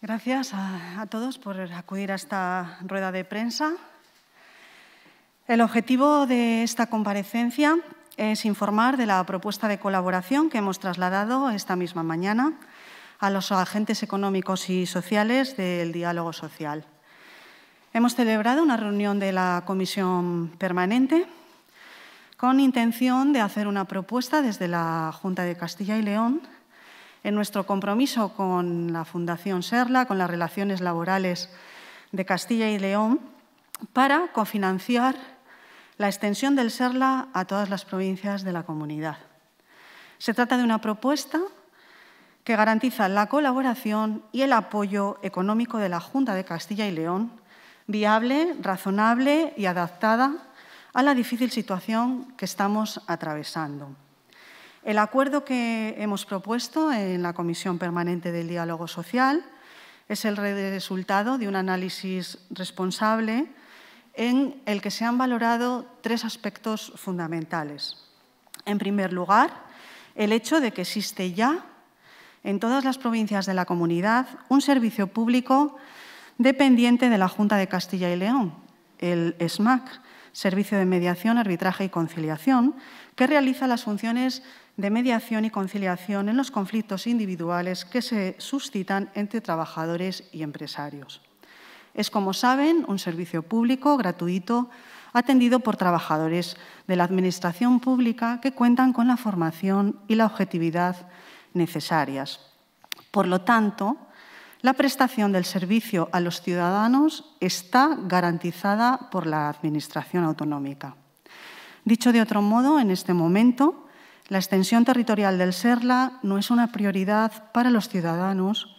Gracias. a todos por acudir a esta rueda de prensa. El objetivo de esta comparecencia es informar de la propuesta de colaboración que hemos trasladado esta misma mañana a los agentes económicos y sociales del diálogo social. Hemos celebrado una reunión de la comisión permanente con intención de hacer una propuesta desde la Junta de Castilla y León en nuestro compromiso con la Fundación Serla, con las relaciones laborales de Castilla y León, para cofinanciar la extensión del Serla a todas las provincias de la comunidad. Se trata de una propuesta que garantiza la colaboración y el apoyo económico de la Junta de Castilla y León, viable, razonable y adaptada a la difícil situación que estamos atravesando. El acuerdo que hemos propuesto en la Comisión Permanente del Diálogo Social es el resultado de un análisis responsable en el que se han valorado tres aspectos fundamentales. En primer lugar, el hecho de que existe ya en todas las provincias de la comunidad un servicio público dependiente de la Junta de Castilla y León, el SMAC, Servicio de Mediación, Arbitraje y Conciliación, que realiza las funciones de mediación y conciliación en los conflictos individuales que se suscitan entre trabajadores y empresarios. Es, como saben, un servicio público gratuito atendido por trabajadores de la Administración Pública que cuentan con la formación y la objetividad necesarias. Por lo tanto, la prestación del servicio a los ciudadanos está garantizada por la Administración Autonómica. Dicho de otro modo, en este momento, la extensión territorial del SERLA no es una prioridad para los ciudadanos,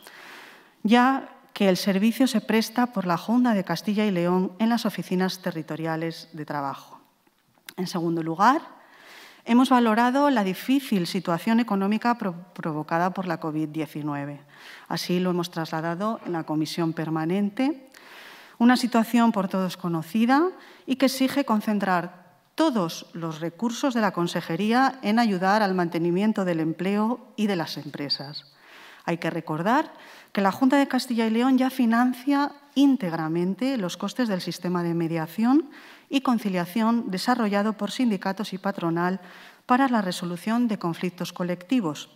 ya que el servicio se presta por la Junta de Castilla y León en las oficinas territoriales de trabajo. En segundo lugar, hemos valorado la difícil situación económica provocada por la COVID-19. Así lo hemos trasladado en la comisión permanente, una situación por todos conocida y que exige concentrar todos los recursos de la Consejería en ayudar al mantenimiento del empleo y de las empresas. Hay que recordar que la Junta de Castilla y León ya financia íntegramente los costes del sistema de mediación y conciliación desarrollado por sindicatos y patronal para la resolución de conflictos colectivos.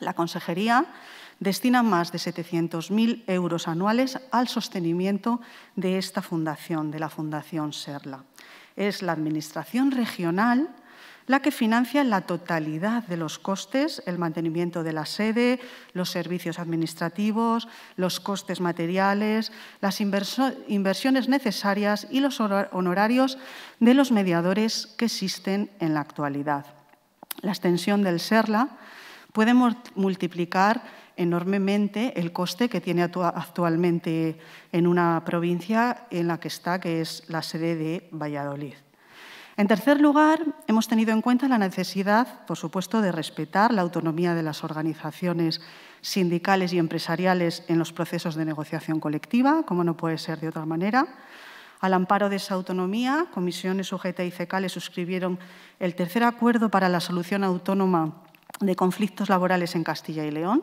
La Consejería destina más de 700.000 euros anuales al sostenimiento de esta fundación, de la Fundación Serla es la Administración regional la que financia la totalidad de los costes, el mantenimiento de la sede, los servicios administrativos, los costes materiales, las inversiones necesarias y los honorarios de los mediadores que existen en la actualidad. La extensión del SERLA puede multiplicar enormemente el coste que tiene actualmente en una provincia en la que está, que es la sede de Valladolid. En tercer lugar, hemos tenido en cuenta la necesidad, por supuesto, de respetar la autonomía de las organizaciones sindicales y empresariales en los procesos de negociación colectiva, como no puede ser de otra manera. Al amparo de esa autonomía, comisiones UGT y le suscribieron el tercer acuerdo para la solución autónoma de conflictos laborales en Castilla y León,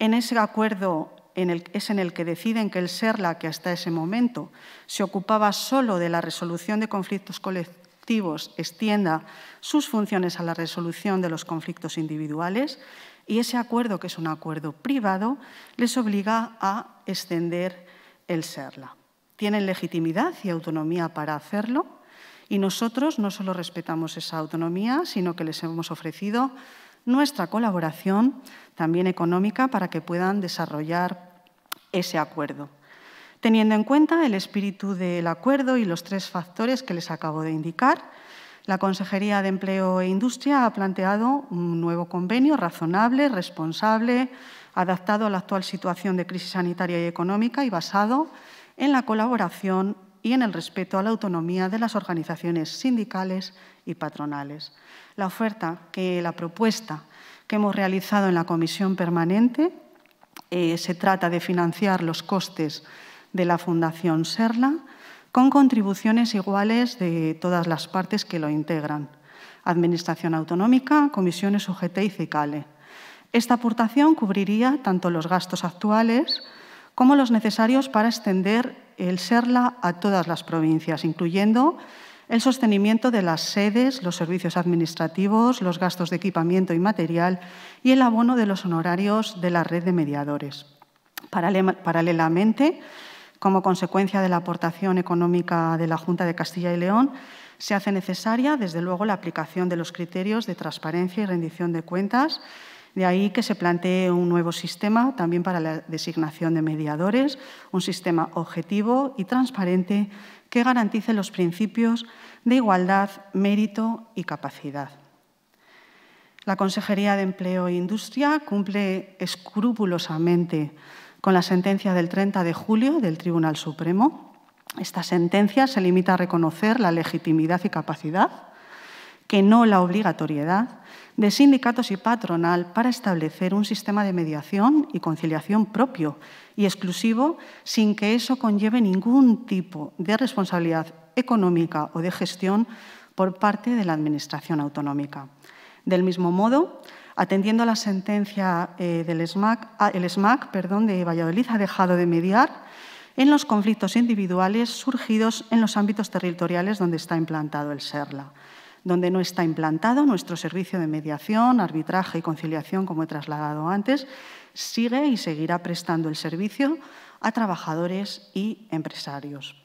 en ese acuerdo es en el que deciden que el SERLA, que hasta ese momento se ocupaba solo de la resolución de conflictos colectivos, extienda sus funciones a la resolución de los conflictos individuales y ese acuerdo, que es un acuerdo privado, les obliga a extender el SERLA. Tienen legitimidad y autonomía para hacerlo y nosotros no solo respetamos esa autonomía, sino que les hemos ofrecido nuestra colaboración, también económica, para que puedan desarrollar ese acuerdo. Teniendo en cuenta el espíritu del acuerdo y los tres factores que les acabo de indicar, la Consejería de Empleo e Industria ha planteado un nuevo convenio razonable, responsable, adaptado a la actual situación de crisis sanitaria y económica y basado en la colaboración y en el respeto a la autonomía de las organizaciones sindicales y patronales. La oferta que la propuesta que hemos realizado en la comisión permanente eh, se trata de financiar los costes de la Fundación Serla con contribuciones iguales de todas las partes que lo integran, Administración Autonómica, Comisiones UGT y CICALE. Esta aportación cubriría tanto los gastos actuales como los necesarios para extender el SERLA a todas las provincias, incluyendo el sostenimiento de las sedes, los servicios administrativos, los gastos de equipamiento y material y el abono de los honorarios de la red de mediadores. Paralelamente, como consecuencia de la aportación económica de la Junta de Castilla y León, se hace necesaria, desde luego, la aplicación de los criterios de transparencia y rendición de cuentas de ahí que se plantee un nuevo sistema también para la designación de mediadores, un sistema objetivo y transparente que garantice los principios de igualdad, mérito y capacidad. La Consejería de Empleo e Industria cumple escrupulosamente con la sentencia del 30 de julio del Tribunal Supremo. Esta sentencia se limita a reconocer la legitimidad y capacidad que no la obligatoriedad, de sindicatos y patronal para establecer un sistema de mediación y conciliación propio y exclusivo sin que eso conlleve ningún tipo de responsabilidad económica o de gestión por parte de la Administración autonómica. Del mismo modo, atendiendo a la sentencia eh, del SMAC, ah, el SMAC perdón, de Valladolid ha dejado de mediar en los conflictos individuales surgidos en los ámbitos territoriales donde está implantado el SERLA donde no está implantado nuestro servicio de mediación, arbitraje y conciliación, como he trasladado antes, sigue y seguirá prestando el servicio a trabajadores y empresarios.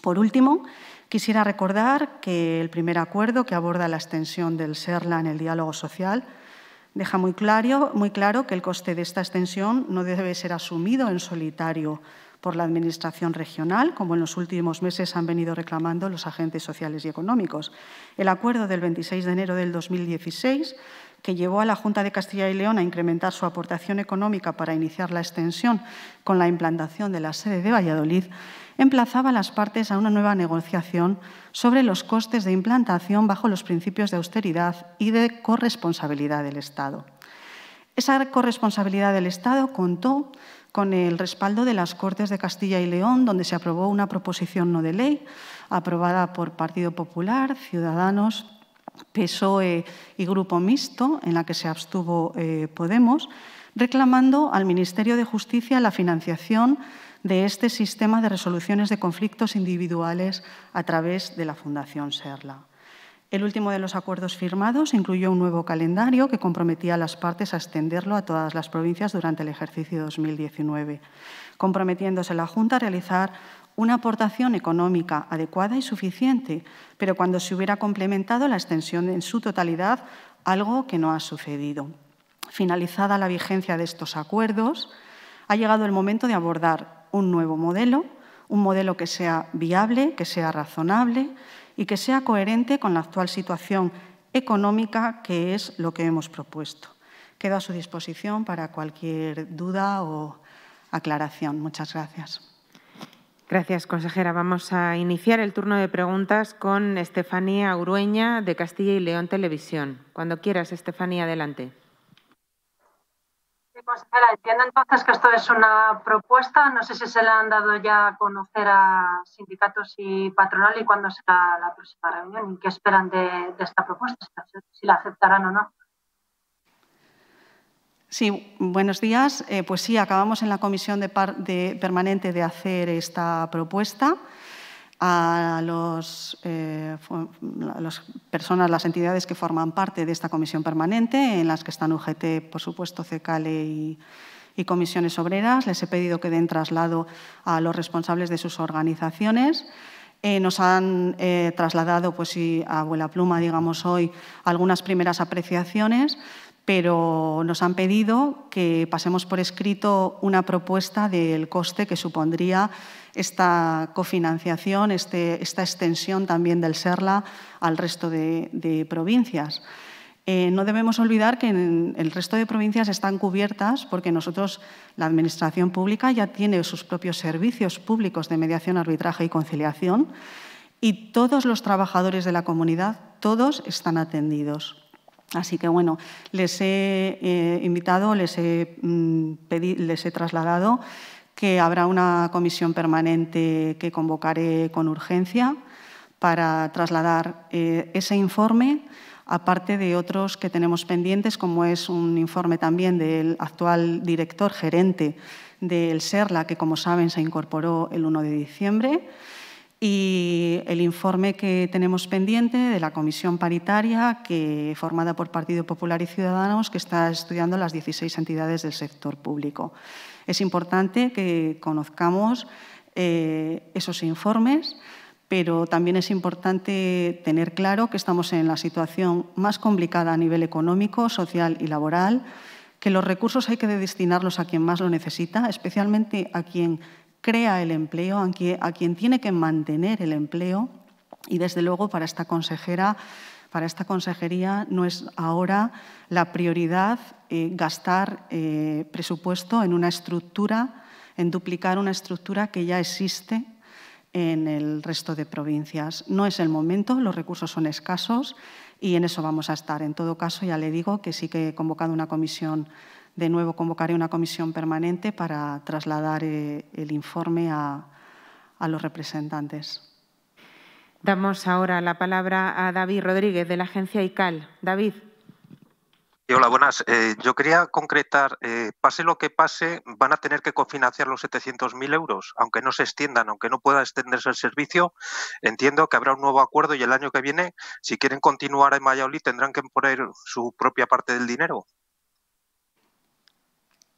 Por último, quisiera recordar que el primer acuerdo que aborda la extensión del SERLA en el diálogo social deja muy claro, muy claro que el coste de esta extensión no debe ser asumido en solitario por la Administración regional, como en los últimos meses han venido reclamando los agentes sociales y económicos. El acuerdo del 26 de enero del 2016 que llevó a la Junta de Castilla y León a incrementar su aportación económica para iniciar la extensión con la implantación de la sede de Valladolid, emplazaba a las partes a una nueva negociación sobre los costes de implantación bajo los principios de austeridad y de corresponsabilidad del Estado. Esa corresponsabilidad del Estado contó con el respaldo de las Cortes de Castilla y León, donde se aprobó una proposición no de ley aprobada por Partido Popular, Ciudadanos, PSOE y Grupo Mixto, en la que se abstuvo eh, Podemos, reclamando al Ministerio de Justicia la financiación de este sistema de resoluciones de conflictos individuales a través de la Fundación Serla. El último de los acuerdos firmados incluyó un nuevo calendario que comprometía a las partes a extenderlo a todas las provincias durante el ejercicio 2019, comprometiéndose la Junta a realizar una aportación económica adecuada y suficiente, pero cuando se hubiera complementado la extensión en su totalidad, algo que no ha sucedido. Finalizada la vigencia de estos acuerdos, ha llegado el momento de abordar un nuevo modelo, un modelo que sea viable, que sea razonable y que sea coherente con la actual situación económica, que es lo que hemos propuesto. Quedo a su disposición para cualquier duda o aclaración. Muchas gracias. Gracias, consejera. Vamos a iniciar el turno de preguntas con Estefanía Urueña, de Castilla y León Televisión. Cuando quieras, Estefanía, adelante. Consejera, pues, entiendo entonces que esto es una propuesta. No sé si se la han dado ya a conocer a sindicatos y patronal y cuándo será la próxima reunión y qué esperan de, esta propuesta, si la aceptarán o no. Sí, buenos días. Eh, pues sí, acabamos en la comisión de permanente de hacer esta propuesta a, eh, las personas, las entidades que forman parte de esta comisión permanente, en las que están UGT, por supuesto, CECALE e y, comisiones obreras. Les he pedido que den traslado a los responsables de sus organizaciones. Eh, nos han eh, trasladado, pues sí, a Abuela Pluma, digamos hoy, algunas primeras apreciaciones, pero nos han pedido que pasemos por escrito una propuesta del coste que supondría esta cofinanciación, este, esta extensión también del SERLA al resto de, provincias. Eh, no debemos olvidar que en el resto de provincias están cubiertas porque nosotros, la Administración Pública, ya tiene sus propios servicios públicos de mediación, arbitraje y conciliación y todos los trabajadores de la comunidad, todos están atendidos. Así que bueno, les he eh, invitado, les he, mm, les he trasladado que habrá una comisión permanente que convocaré con urgencia para trasladar eh, ese informe, aparte de otros que tenemos pendientes, como es un informe también del actual director gerente del SERLA, que como saben se incorporó el 1 de diciembre, y el informe que tenemos pendiente de la comisión paritaria, que, formada por Partido Popular y Ciudadanos, que está estudiando las 16 entidades del sector público. Es importante que conozcamos eh, esos informes, pero también es importante tener claro que estamos en la situación más complicada a nivel económico, social y laboral, que los recursos hay que destinarlos a quien más lo necesita, especialmente a quien crea el empleo, a a quien tiene que mantener el empleo. Y desde luego para esta consejera para esta consejería no es ahora la prioridad eh, gastar eh, presupuesto en una estructura, en duplicar una estructura que ya existe en el resto de provincias. No es el momento, los recursos son escasos y en eso vamos a estar. En todo caso, ya le digo que sí que he convocado una comisión, de nuevo convocaré una comisión permanente para trasladar eh, el informe a los representantes. Damos ahora la palabra a David Rodríguez de la agencia ICAL. David. Hola, buenas. Eh, yo quería concretar, eh, pase lo que pase, van a tener que cofinanciar los 700.000 euros, aunque no se extiendan, aunque no pueda extenderse el servicio. Entiendo que habrá un nuevo acuerdo y el año que viene, si quieren continuar en Valladolid, tendrán que poner su propia parte del dinero.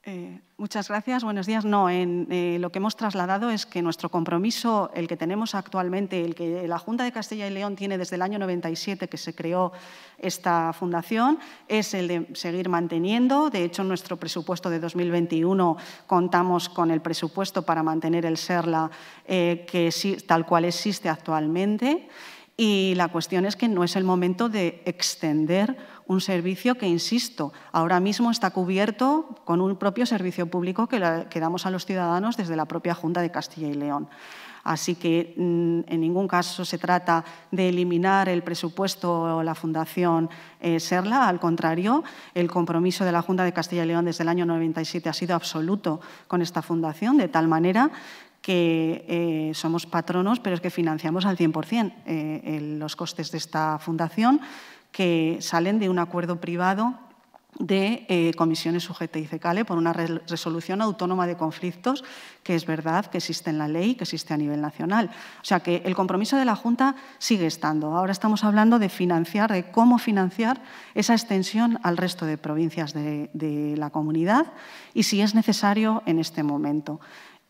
Eh, muchas gracias. Buenos días. No, eh, lo que hemos trasladado es que nuestro compromiso, el que tenemos actualmente, el que la Junta de Castilla y León tiene desde el año 97 que se creó esta fundación, es el de seguir manteniendo. De hecho, en nuestro presupuesto de 2021 contamos con el presupuesto para mantener el SERLA eh, que, tal cual existe actualmente. Y la cuestión es que no es el momento de extender un servicio que, insisto, ahora mismo está cubierto con un propio servicio público que, damos a los ciudadanos desde la propia Junta de Castilla y León. Así que mm, en ningún caso se trata de eliminar el presupuesto o la Fundación eh, Serla, al contrario, el compromiso de la Junta de Castilla y León desde el año 97 ha sido absoluto con esta fundación, de tal manera que eh, somos patronos, pero es que financiamos al 100% eh, los costes de esta fundación, que salen de un acuerdo privado de eh, comisiones sujetas y CECALE por una resolución autónoma de conflictos, que es verdad que existe en la ley, que existe a nivel nacional. O sea que el compromiso de la Junta sigue estando. Ahora estamos hablando de financiar, de cómo financiar esa extensión al resto de provincias de la comunidad y si es necesario en este momento.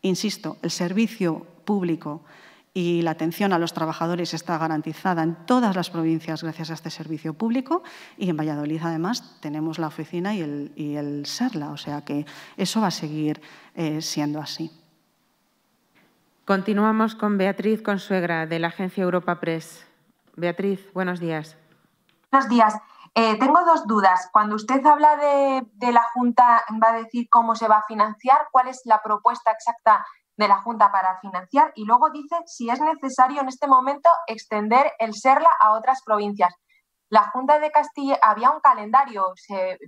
Insisto, el servicio público y la atención a los trabajadores está garantizada en todas las provincias gracias a este servicio público y en Valladolid además tenemos la oficina y el, SERLA, o sea que eso va a seguir eh, siendo así. Continuamos con Beatriz Consuegra de la agencia Europa Press. Beatriz, buenos días. Buenos días. Eh, tengo dos dudas. Cuando usted habla de, la Junta, va a decir cómo se va a financiar, cuál es la propuesta exacta de la Junta para financiar y luego dice si es necesario en este momento extender el SERLA a otras provincias. La Junta de Castilla había un calendario,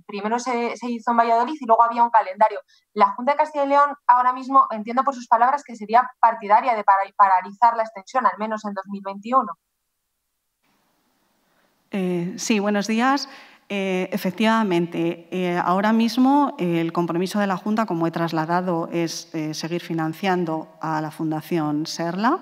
primero se, se hizo en Valladolid y luego había un calendario. La Junta de Castilla y León ahora mismo entiendo por sus palabras que sería partidaria de paralizar la extensión, al menos en 2021. Eh, sí, buenos días. Eh, efectivamente, eh, ahora mismo el compromiso de la Junta, como he trasladado, es seguir financiando a la Fundación Serla.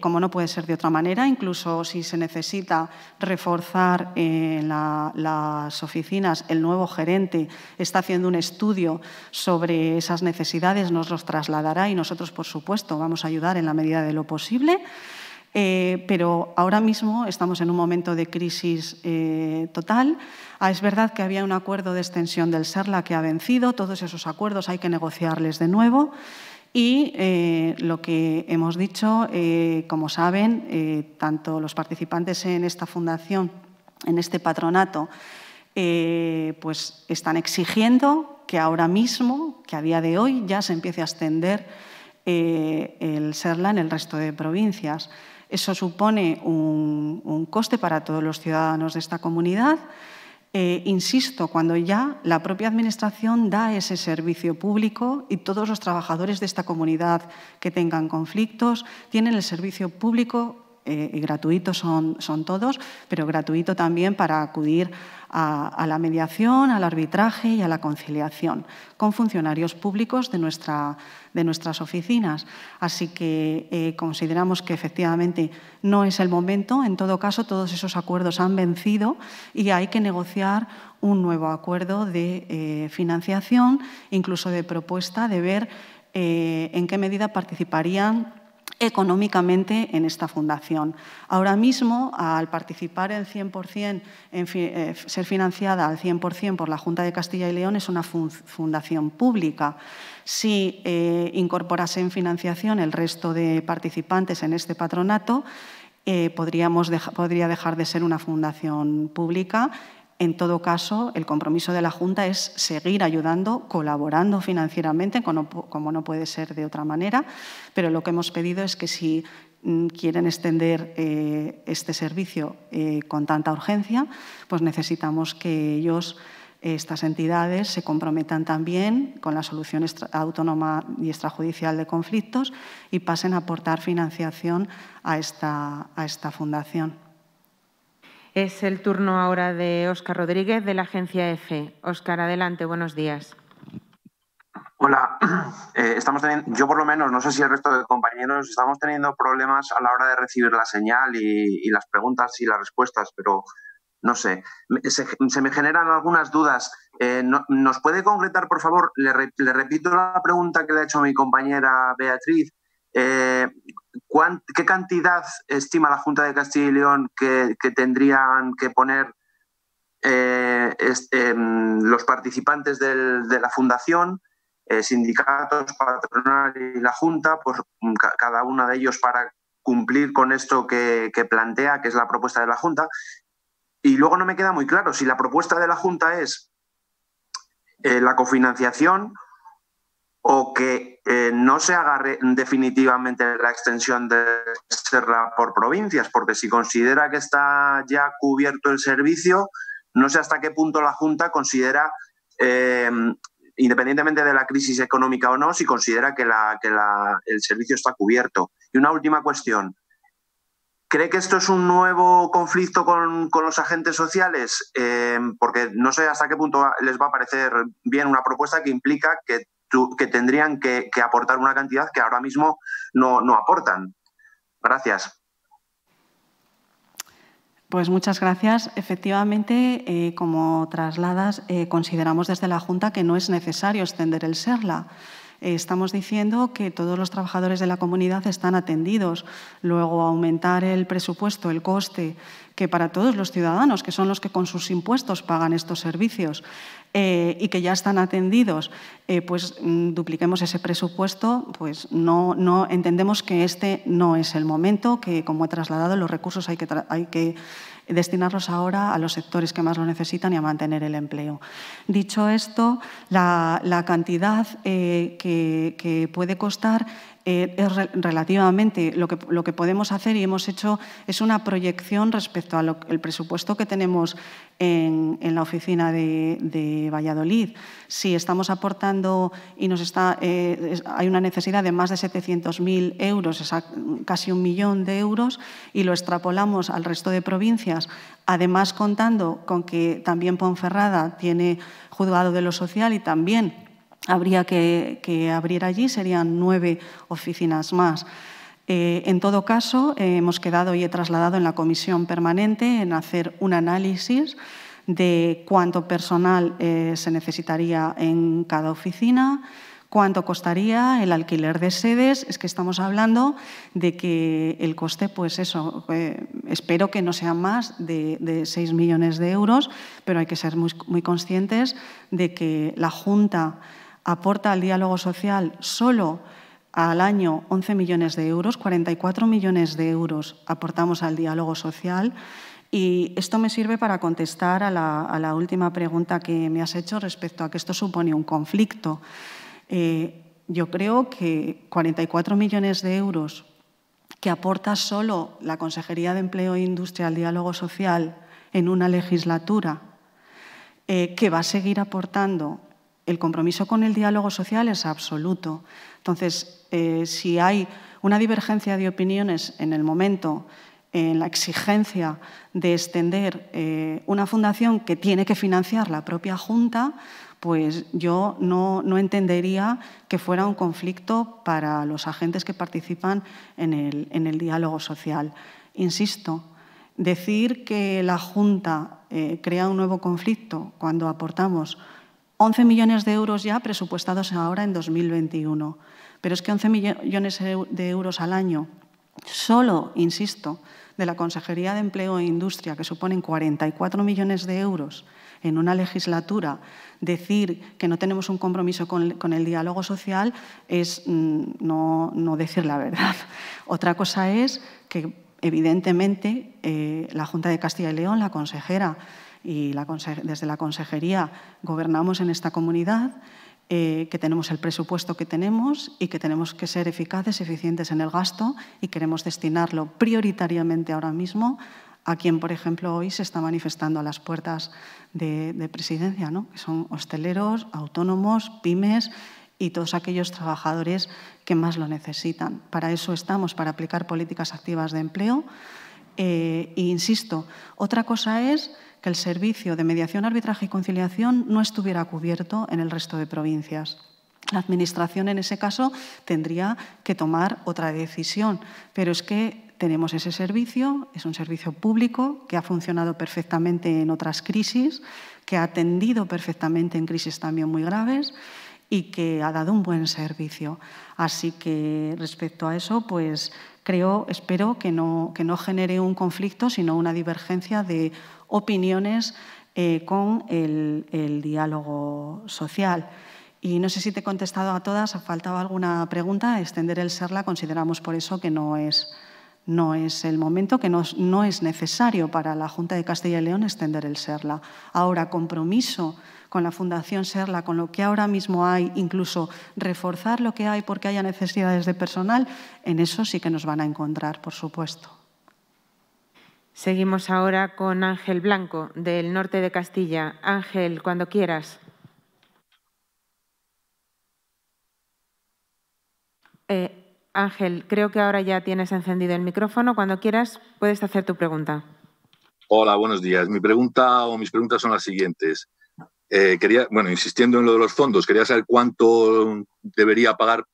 como no puede ser de otra manera, incluso si se necesita reforzar las oficinas, el nuevo gerente está haciendo un estudio sobre esas necesidades, nos los trasladará y nosotros, por supuesto, vamos a ayudar en la medida de lo posible. Eh, pero ahora mismo estamos en un momento de crisis eh, total. Ah, es verdad que había un acuerdo de extensión del SERLA que ha vencido, todos esos acuerdos hay que negociarles de nuevo. Y eh, lo que hemos dicho, como saben, tanto los participantes en esta fundación, en este patronato, pues están exigiendo que ahora mismo, que a día de hoy, ya se empiece a extender el SERLA en el resto de provincias. Eso supone un, coste para todos los ciudadanos de esta comunidad. Eh, insisto, cuando ya la propia Administración da ese servicio público y todos los trabajadores de esta comunidad que tengan conflictos tienen el servicio público eh, y gratuito son, son todos, pero gratuito también para acudir a, la mediación, al arbitraje y a la conciliación con funcionarios públicos de, nuestra, de nuestras oficinas. Así que eh, consideramos que efectivamente no es el momento. En todo caso, todos esos acuerdos han vencido y hay que negociar un nuevo acuerdo de eh, financiación, incluso de propuesta de ver eh, en qué medida participarían económicamente en esta fundación. Ahora mismo, al participar en 100%, eh, ser financiada al 100% por la Junta de Castilla y León, es una fundación pública. Si eh, incorporase en financiación el resto de participantes en este patronato, eh, podríamos podría dejar de ser una fundación pública en todo caso, el compromiso de la Junta es seguir ayudando, colaborando financieramente, como no puede ser de otra manera, pero lo que hemos pedido es que si mm, quieren extender eh, este servicio eh, con tanta urgencia, pues necesitamos que ellos, eh, estas entidades, se comprometan también con la solución autónoma y extrajudicial de conflictos y pasen a aportar financiación a esta fundación. Es el turno ahora de Óscar Rodríguez de la agencia EFE. Óscar, adelante, buenos días. Hola, eh, estamos yo por lo menos, no sé si el resto de compañeros, estamos teniendo problemas a la hora de recibir la señal y, las preguntas y las respuestas, pero no sé, se, me generan algunas dudas. Eh, ¿Nos puede concretar, por favor? le, repito la pregunta que le ha hecho mi compañera Beatriz. Eh, ¿Qué cantidad estima la Junta de Castilla y León que, tendrían que poner eh, los participantes de la fundación, eh, sindicatos, patronal y la Junta, pues mm, cada uno de ellos para cumplir con esto que, plantea, que es la propuesta de la Junta? Y luego no me queda muy claro si la propuesta de la Junta es la cofinanciación o que eh, no se agarre definitivamente la extensión de Serra por provincias, porque si considera que está ya cubierto el servicio, no sé hasta qué punto la Junta considera, eh, independientemente de la crisis económica o no, si considera que, el servicio está cubierto. Y una última cuestión. ¿Cree que esto es un nuevo conflicto con, los agentes sociales? Eh, porque no sé hasta qué punto les va a parecer bien una propuesta que implica que que tendrían que, aportar una cantidad que ahora mismo no, aportan. Gracias. Pues muchas gracias. Efectivamente, eh, como trasladas, eh, consideramos desde la Junta que no es necesario extender el SERLA. Eh, estamos diciendo que todos los trabajadores de la comunidad están atendidos. Luego, aumentar el presupuesto, el coste, que para todos los ciudadanos, que son los que con sus impuestos pagan estos servicios eh, y que ya están atendidos, eh, pues mm, dupliquemos ese presupuesto, pues no, no entendemos que este no es el momento, que como he trasladado, los recursos hay que, hay que destinarlos ahora a los sectores que más lo necesitan y a mantener el empleo. Dicho esto, la, cantidad eh, que, puede costar eh, es relativamente lo que, lo que podemos hacer y hemos hecho es una proyección respecto al presupuesto que tenemos en, la oficina de, Valladolid. Si estamos aportando y nos está, eh, hay una necesidad de más de 700.000 euros, es casi un millón de euros, y lo extrapolamos al resto de provincias, además contando con que también Ponferrada tiene juzgado de lo social y también habría que, abrir allí, serían nueve oficinas más. Eh, en todo caso, eh, hemos quedado y he trasladado en la comisión permanente en hacer un análisis de cuánto personal eh, se necesitaría en cada oficina, cuánto costaría el alquiler de sedes. Es que estamos hablando de que el coste, pues eso, espero que no sea más de, seis millones de euros, pero hay que ser muy, muy conscientes de que la Junta aporta al diálogo social solo al año 11 millones de euros, 44 millones de euros aportamos al diálogo social. Y esto me sirve para contestar a la, última pregunta que me has hecho respecto a que esto supone un conflicto. Eh, yo creo que 44 millones de euros que aporta solo la Consejería de Empleo e Industria al diálogo social en una legislatura, eh, que va a seguir aportando el compromiso con el diálogo social es absoluto. Entonces, eh, si hay una divergencia de opiniones en el momento, en la exigencia de extender eh, una fundación que tiene que financiar la propia Junta, pues yo no, entendería que fuera un conflicto para los agentes que participan en el, diálogo social. Insisto, decir que la Junta eh, crea un nuevo conflicto cuando aportamos 11 millones de euros ya presupuestados ahora en 2021. Pero es que 11 millones de euros al año, solo, insisto, de la Consejería de Empleo e Industria, que suponen 44 millones de euros en una legislatura, decir que no tenemos un compromiso con, el diálogo social es mm, no, decir la verdad. Otra cosa es que, evidentemente, eh, la Junta de Castilla y León, la consejera, y la, desde la consejería gobernamos en esta comunidad, eh, que tenemos el presupuesto que tenemos y que tenemos que ser eficaces, eficientes en el gasto y queremos destinarlo prioritariamente ahora mismo a quien, por ejemplo, hoy se está manifestando a las puertas de, presidencia, ¿no? que son hosteleros, autónomos, pymes y todos aquellos trabajadores que más lo necesitan. Para eso estamos, para aplicar políticas activas de empleo. Eh, e insisto, otra cosa es el servicio de mediación, arbitraje y conciliación no estuviera cubierto en el resto de provincias. La Administración, en ese caso, tendría que tomar otra decisión, pero es que tenemos ese servicio, es un servicio público que ha funcionado perfectamente en otras crisis, que ha atendido perfectamente en crisis también muy graves y que ha dado un buen servicio. Así que respecto a eso, pues creo, espero que no, que no genere un conflicto, sino una divergencia de opiniones eh, con el, el diálogo social. Y no sé si te he contestado a todas, ha faltado alguna pregunta. Extender el SERLA consideramos por eso que no es, no es el momento, que no, no es necesario para la Junta de Castilla y León extender el SERLA. Ahora, compromiso con la Fundación Serla, con lo que ahora mismo hay, incluso reforzar lo que hay porque haya necesidades de personal, en eso sí que nos van a encontrar, por supuesto. Seguimos ahora con Ángel Blanco, del norte de Castilla. Ángel, cuando quieras. Eh, Ángel, creo que ahora ya tienes encendido el micrófono. Cuando quieras, puedes hacer tu pregunta. Hola, buenos días. Mi pregunta o mis preguntas son las siguientes. Eh, quería, bueno, insistiendo en lo de los fondos, quería saber cuánto debería pagar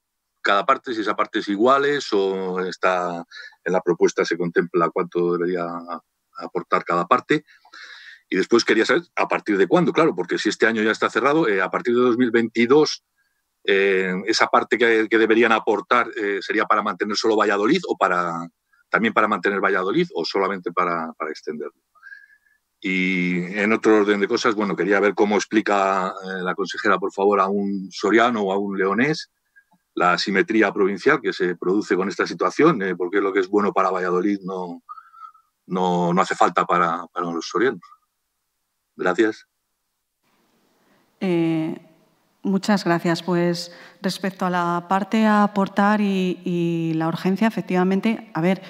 cada parte, si esa parte es iguales o está en la propuesta se contempla cuánto debería aportar cada parte. Y después quería saber a partir de cuándo, claro, porque si este año ya está cerrado, eh, a partir de 2022 eh, esa parte que, deberían aportar sería para mantener solo Valladolid o para también para mantener Valladolid o solamente para extenderlo. Y en otro orden de cosas, bueno, quería ver cómo explica eh, la consejera, por favor, a un soriano o a un leonés la asimetría provincial que se produce con esta situación, eh, porque lo que es bueno para Valladolid no, no, hace falta para, los sorianos. Gracias. Eh, muchas gracias. Pues respecto a la parte a aportar y la urgencia, efectivamente, a ver,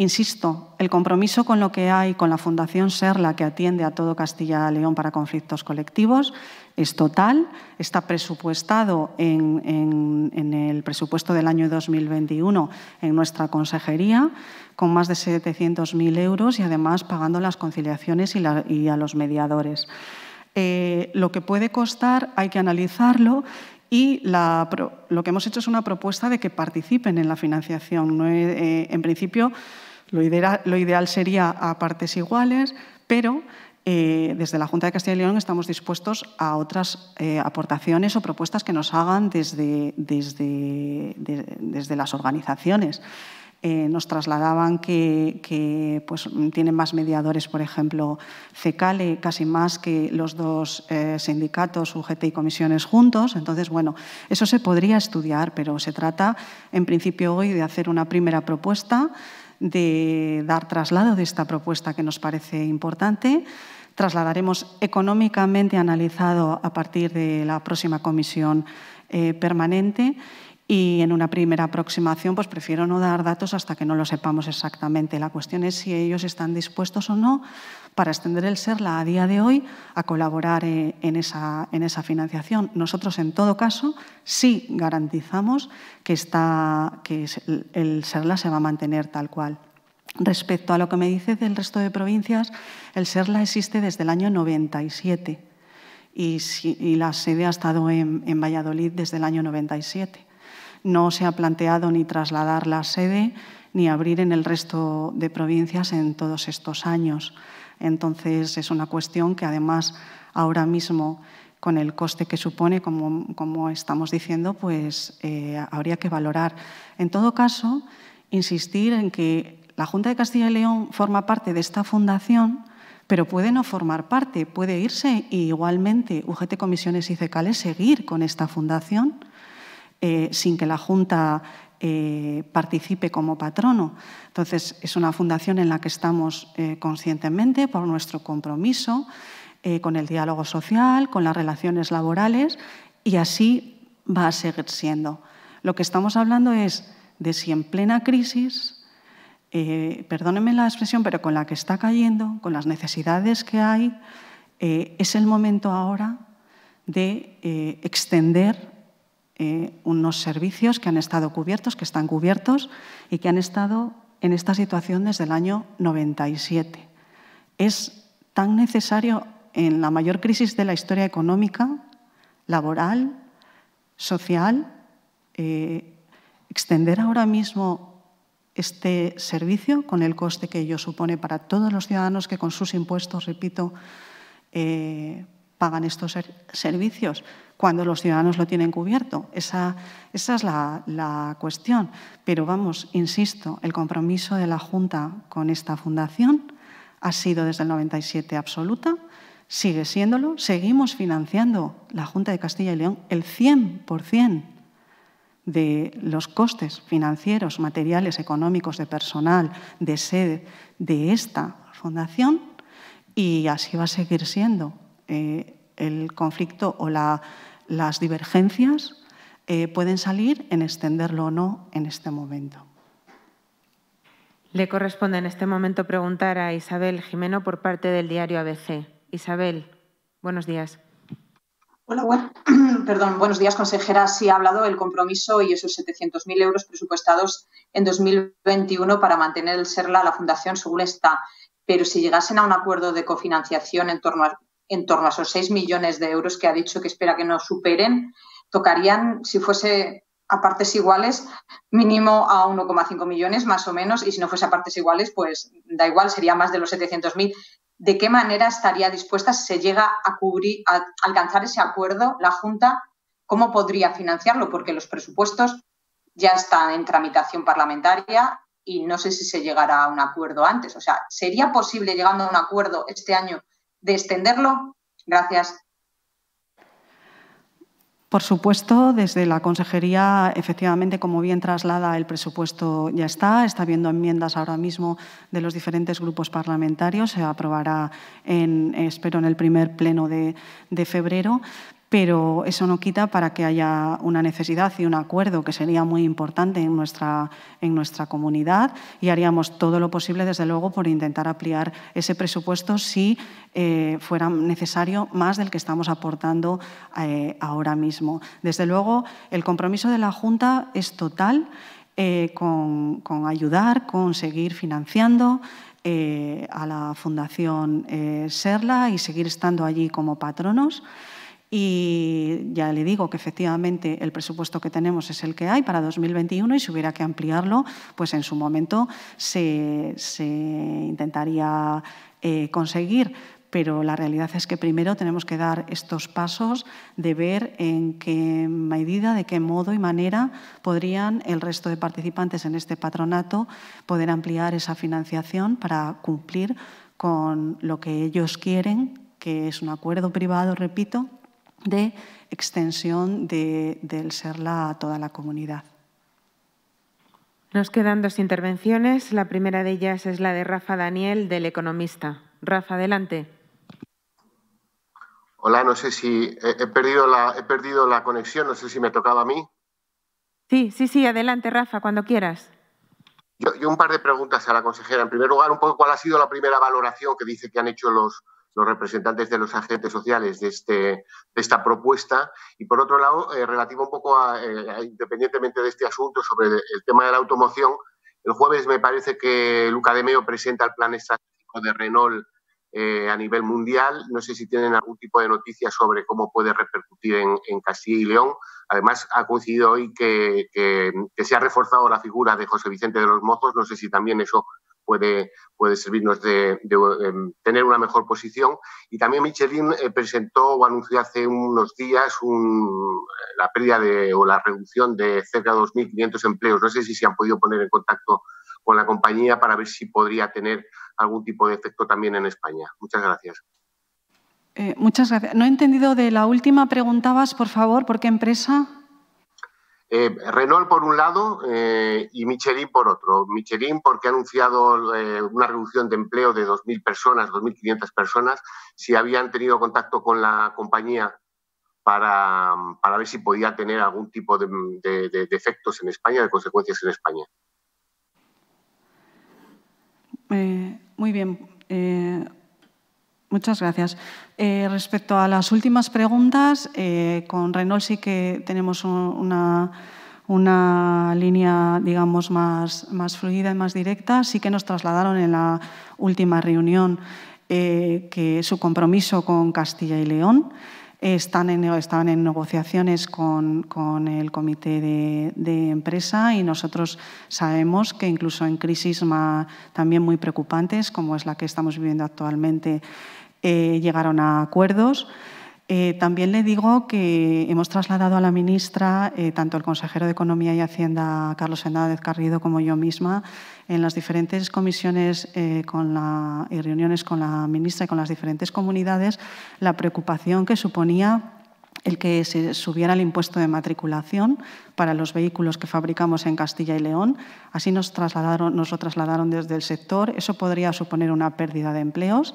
Insisto, el compromiso con lo que hay con la Fundación Serla, que atiende a todo Castilla y León para conflictos colectivos, es total, está presupuestado en, el presupuesto del año 2021 en nuestra consejería, con más de 700.000 euros y además pagando las conciliaciones y, a los mediadores. Eh, lo que puede costar hay que analizarlo y lo que hemos hecho es una propuesta de que participen en la financiación. Eh, en principio, lo ideal, sería a partes iguales, pero eh, desde la Junta de Castilla y León estamos dispuestos a otras eh, aportaciones o propuestas que nos hagan desde, desde, las organizaciones. Eh, nos trasladaban que, pues, tienen más mediadores, por ejemplo, CECALE, e, casi más que los dos sindicatos, UGT y comisiones juntos. Entonces, bueno, eso se podría estudiar, pero se trata en principio hoy de hacer una primera propuesta de dar traslado de esta propuesta que nos parece importante. Trasladaremos económicamente analizado a partir de la próxima comisión eh, permanente y en una primera aproximación pues prefiero no dar datos hasta que no lo sepamos exactamente. La cuestión es si ellos están dispuestos o no para extender el SERLA a día de hoy a colaborar eh, en, esa, financiación. Nosotros, en todo caso, sí garantizamos que, está, que el SERLA se va a mantener tal cual. Respecto a lo que me dices del resto de provincias, el SERLA existe desde el año 97 y, y la sede ha estado en, en, Valladolid desde el año 97. No se ha planteado ni trasladar la sede ni abrir en el resto de provincias en todos estos años. Entonces es una cuestión que además ahora mismo con el coste que supone, como, estamos diciendo, pues eh, habría que valorar. En todo caso, insistir en que la Junta de Castilla y León forma parte de esta fundación, pero puede no formar parte, puede irse y igualmente UGT Comisiones y CECALES seguir con esta fundación eh, sin que la Junta eh, participe como patrono. Entonces, es una fundación en la que estamos eh, conscientemente por nuestro compromiso eh, con el diálogo social, con las relaciones laborales y así va a seguir siendo. Lo que estamos hablando es de si en plena crisis eh, perdónenme la expresión, pero con la que está cayendo, con las necesidades que hay, es el momento ahora de extender eh, unos servicios que han estado cubiertos, que están cubiertos y que han estado en esta situación desde el año 97. Es tan necesario en la mayor crisis de la historia económica, laboral, social, eh, extender ahora mismo este servicio con el coste que ello supone para todos los ciudadanos que con sus impuestos, repito, eh, pagan estos servicios cuando los ciudadanos lo tienen cubierto. Esa, es la, la, cuestión. Pero vamos, insisto, el compromiso de la Junta con esta fundación ha sido desde el 97 absoluta, sigue siéndolo, seguimos financiando la Junta de Castilla y León el 100% de los costes financieros, materiales, económicos, de personal, de sede de esta fundación y así va a seguir siendo. Eh, el conflicto o la, las divergencias eh, pueden salir en extenderlo o no en este momento. Le corresponde en este momento preguntar a Isabel Jimeno por parte del diario ABC. Isabel, buenos días. Hola, bueno, perdón, buenos días, consejera. Sí ha hablado el compromiso y esos 700.000 euros presupuestados en 2021 para mantener el SERLA la Fundación según está. Pero si llegasen a un acuerdo de cofinanciación en torno al en torno a esos 6 millones de euros que ha dicho que espera que no superen, tocarían, si fuese a partes iguales, mínimo a 1,5 millones más o menos, y si no fuese a partes iguales, pues da igual, sería más de los 700.000. ¿De qué manera estaría dispuesta si se llega a cubrir, a alcanzar ese acuerdo la Junta? ¿Cómo podría financiarlo? Porque los presupuestos ya están en tramitación parlamentaria y no sé si se llegará a un acuerdo antes. O sea, ¿sería posible llegando a un acuerdo este año de extenderlo? Gracias. Por supuesto, desde la Consejería, efectivamente, como bien traslada el presupuesto, ya está. Está habiendo enmiendas ahora mismo de los diferentes grupos parlamentarios. Se aprobará, en, espero, en el primer pleno de febrero pero eso no quita para que haya una necesidad y un acuerdo que sería muy importante en nuestra, en nuestra comunidad y haríamos todo lo posible, desde luego, por intentar ampliar ese presupuesto si eh, fuera necesario más del que estamos aportando eh, ahora mismo. Desde luego, el compromiso de la Junta es total eh, con, con ayudar, con seguir financiando. a la Fundación Serla y seguir estando allí como patronos. Y ya le digo que efectivamente el presupuesto que tenemos es el que hay para 2021 y si hubiera que ampliarlo, pues en su momento se, intentaría eh, conseguir. Pero la realidad es que primero tenemos que dar estos pasos de ver en qué medida, de qué modo y manera podrían el resto de participantes en este patronato poder ampliar esa financiación para cumplir con lo que ellos quieren, que es un acuerdo privado, repito, de extensión de, del SERLA a toda la comunidad. Nos quedan dos intervenciones. La primera de ellas es la de Rafa Daniel, del Economista. Rafa, adelante. Hola, no sé si he, perdido la, he perdido la conexión, no sé si me tocaba a mí. Sí, sí, sí, adelante, Rafa, cuando quieras. Yo, yo un par de preguntas a la consejera. En primer lugar, un poco cuál ha sido la primera valoración que dice que han hecho los, los representantes de los agentes sociales de, este, esta propuesta. Y por otro lado, eh, relativo un poco eh, independientemente de este asunto, sobre el tema de la automoción, el jueves me parece que Luca de Meo presenta el plan estratégico de Renault eh, a nivel mundial. No sé si tienen algún tipo de noticias sobre cómo puede repercutir en, Castilla y León. Además, ha coincidido hoy que, que se ha reforzado la figura de José Vicente de los Mozos. No sé si también eso puede, servirnos de, em, tener una mejor posición. Y también Michelin eh, presentó o anunció hace unos días eh, la pérdida de, o la reducción de cerca de 2.500 empleos. No sé si se han podido poner en contacto con la compañía para ver si podría tener algún tipo de efecto también en España. Muchas gracias. Eh, muchas gracias. No he entendido de la última. Preguntabas, por favor, por qué empresa. Eh, Renault por un lado eh, y Michelin por otro. Michelin porque ha anunciado eh, una reducción de empleo de 2.000 personas, 2.500 personas, si habían tenido contacto con la compañía para, ver si podía tener algún tipo de, efectos en España, de consecuencias en España. muy bien. Muchas gracias. Eh, respecto a las últimas preguntas, eh, con Reynolds, sí que tenemos una, línea, digamos, más, fluida y más directa. Sí que nos trasladaron en la última reunión eh, que su compromiso con Castilla y León estaban en negociaciones con, el comité de, empresa y nosotros sabemos que incluso en crisis también muy preocupantes, como es la que estamos viviendo actualmente, eh, llegaron a acuerdos. Eh, también le digo que hemos trasladado a la ministra, eh, tanto el consejero de Economía y Hacienda, Carlos Hernández Carrido, como yo misma, en las diferentes comisiones eh, y reuniones con la ministra y con las diferentes comunidades, la preocupación que suponía el que se subiera el impuesto de matriculación para los vehículos que fabricamos en Castilla y León. Así nos, trasladaron, nos lo trasladaron desde el sector. Eso podría suponer una pérdida de empleos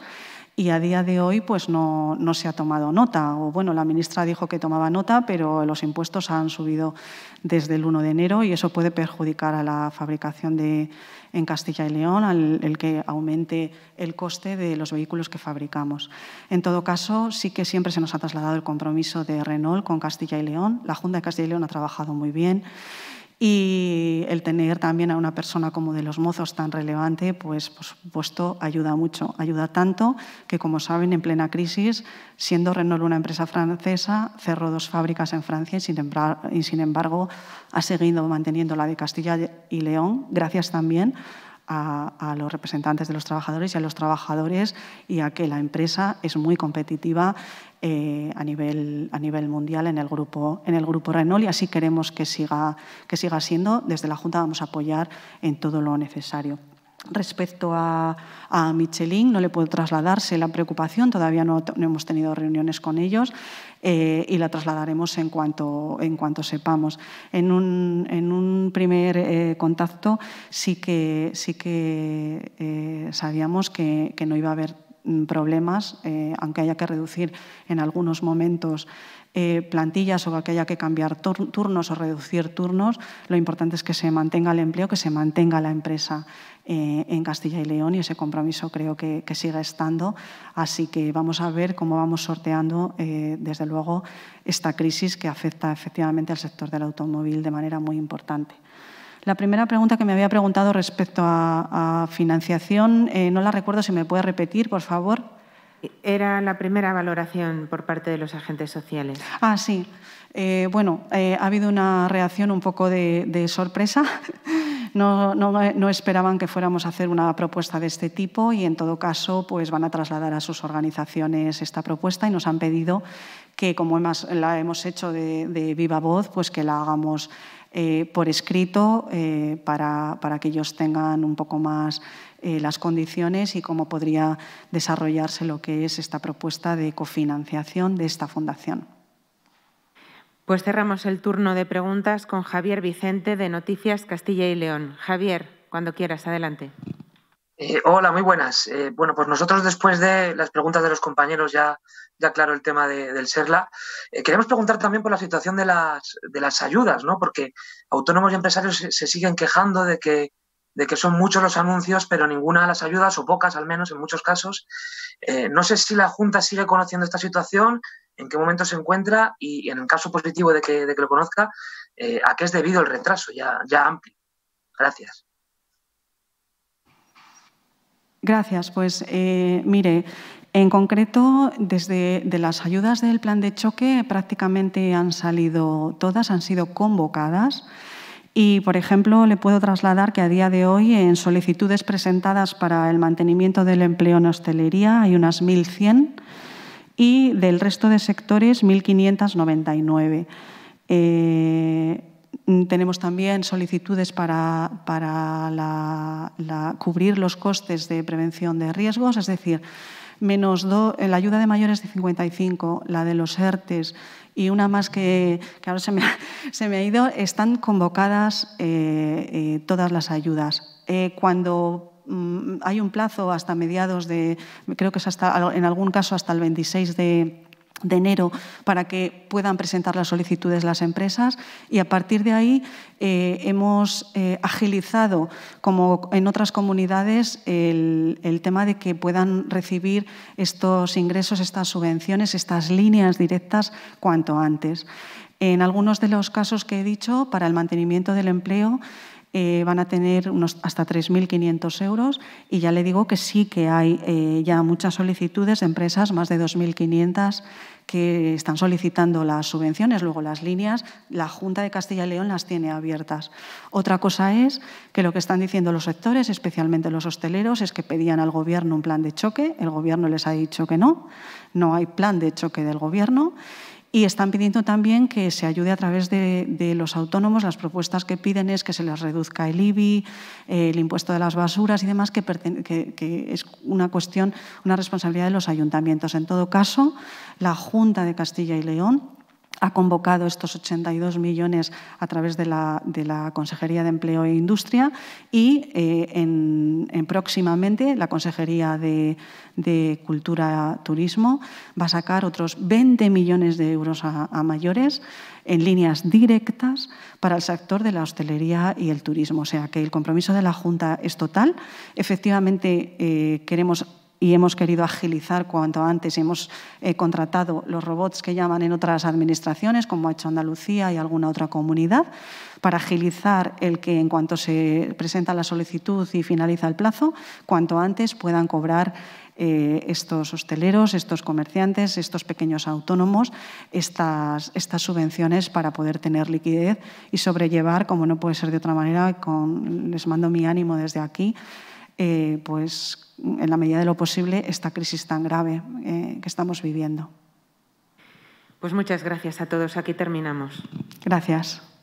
y a día de hoy pues no, se ha tomado nota. O bueno, la ministra dijo que tomaba nota, pero los impuestos han subido desde el 1 de enero y eso puede perjudicar a la fabricación de, en Castilla y León, al el que aumente el coste de los vehículos que fabricamos. En todo caso, sí que siempre se nos ha trasladado el compromiso de Renault con Castilla y León. La Junta de Castilla y León ha trabajado muy bien. Y el tener también a una persona como de los mozos tan relevante, pues por supuesto ayuda mucho. Ayuda tanto que, como saben, en plena crisis, siendo Renault una empresa francesa, cerró dos fábricas en Francia y sin embargo ha seguido manteniendo la de Castilla y León, gracias también a, a, los representantes de los trabajadores y a los trabajadores y a que la empresa es muy competitiva eh, a, nivel, a nivel mundial en el grupo, en el grupo Renault y así queremos que siga, que siga siendo. Desde la Junta vamos a apoyar en todo lo necesario. Respecto a, Michelin, no le puedo trasladarse la preocupación, todavía no, no hemos tenido reuniones con ellos eh, y la trasladaremos en cuanto, en cuanto sepamos. En un, en un primer eh, contacto sí que, sí que sabíamos que, que no iba a haber Mm, problemas, eh, aunque haya que reducir en algunos momentos eh, plantillas o que haya que cambiar turnos o reducir turnos, lo importante es que se mantenga el empleo, que se mantenga la empresa eh, en Castilla y León y ese compromiso creo que, siga estando. Así que vamos a ver cómo vamos sorteando, desde luego, esta crisis que afecta efectivamente al sector del automóvil de manera muy importante. La primera pregunta que me había preguntado respecto a, financiación, eh, no la recuerdo, si me puede repetir, por favor. Era la primera valoración por parte de los agentes sociales. Ah, sí. Eh, bueno, eh, ha habido una reacción un poco de, sorpresa. No, esperaban que fuéramos a hacer una propuesta de este tipo y, en todo caso, pues van a trasladar a sus organizaciones esta propuesta y nos han pedido que, como la hemos hecho de, de viva voz, pues que la hagamos eh, por escrito eh, para, que ellos tengan un poco más eh, las condiciones y cómo podría desarrollarse lo que es esta propuesta de cofinanciación de esta fundación. Pues cerramos el turno de preguntas con Javier Vicente de Noticias Castilla y León. Javier, cuando quieras, adelante. hola, muy buenas. bueno, pues nosotros después de las preguntas de los compañeros ya ya claro el tema de, del SERLA. Eh, queremos preguntar también por la situación de las, ayudas, ¿no? Porque autónomos y empresarios se, siguen quejando de que, de que son muchos los anuncios, pero ninguna de las ayudas, o pocas al menos en muchos casos. Eh, no sé si la Junta sigue conociendo esta situación, en qué momento se encuentra y, en el caso positivo de que, lo conozca, eh, a qué es debido el retraso ya, ya amplio. Gracias. Gracias. Pues mire, en concreto, desde de las ayudas del plan de choque prácticamente han salido todas, han sido convocadas. Y, por ejemplo, le puedo trasladar que a día de hoy, en solicitudes presentadas para el mantenimiento del empleo en hostelería, hay unas 1.100 y del resto de sectores 1.599. Eh, tenemos también solicitudes para, para cubrir los costes de prevención de riesgos, es decir, menos dos, eh, la ayuda de mayores de 55, la de los ERTES y una más que, ahora se me, ha, se me, ha ido, están convocadas eh, eh, todas las ayudas. cuando mm, hay un plazo hasta mediados de, creo que es hasta, en algún caso hasta el 26 de de enero para que puedan presentar las solicitudes las empresas y a partir de ahí eh, hemos eh, agilizado, como en otras comunidades, el, tema de que puedan recibir estos ingresos, estas subvenciones, estas líneas directas cuanto antes. En algunos de los casos que he dicho, para el mantenimiento del empleo, eh, van a tener unos hasta 3.500 euros y ya le digo que sí que hay eh, ya muchas solicitudes de empresas, más de 2.500 que están solicitando las subvenciones, luego las líneas, la Junta de Castilla y León las tiene abiertas. Otra cosa es que lo que están diciendo los sectores, especialmente los hosteleros, es que pedían al Gobierno un plan de choque, el Gobierno les ha dicho que no, no hay plan de choque del Gobierno y están pidiendo también que se ayude a través de, los autónomos. Las propuestas que piden es que se les reduzca el IBI, eh, el impuesto de las basuras y demás, que, que es una cuestión, una responsabilidad de los ayuntamientos. En todo caso, la Junta de Castilla y León ha convocado estos 82 millones a través de la, Consejería de Empleo e Industria y eh, en, próximamente la Consejería de, Cultura Turismo va a sacar otros 20 millones de euros a, mayores en líneas directas para el sector de la hostelería y el turismo. O sea que el compromiso de la Junta es total. Efectivamente, eh, queremos y hemos querido agilizar cuanto antes. Hemos eh, contratado los robots que llaman en otras administraciones, como ha hecho Andalucía y alguna otra comunidad, para agilizar el que en cuanto se presenta la solicitud y finaliza el plazo, cuanto antes puedan cobrar eh, estos hosteleros, estos comerciantes, estos pequeños autónomos, estas, estas subvenciones para poder tener liquidez y sobrellevar, como no puede ser de otra manera, les mando mi ánimo desde aquí, eh, pues, en la medida de lo posible, esta crisis tan grave eh, que estamos viviendo. Pues muchas gracias a todos. Aquí terminamos. Gracias.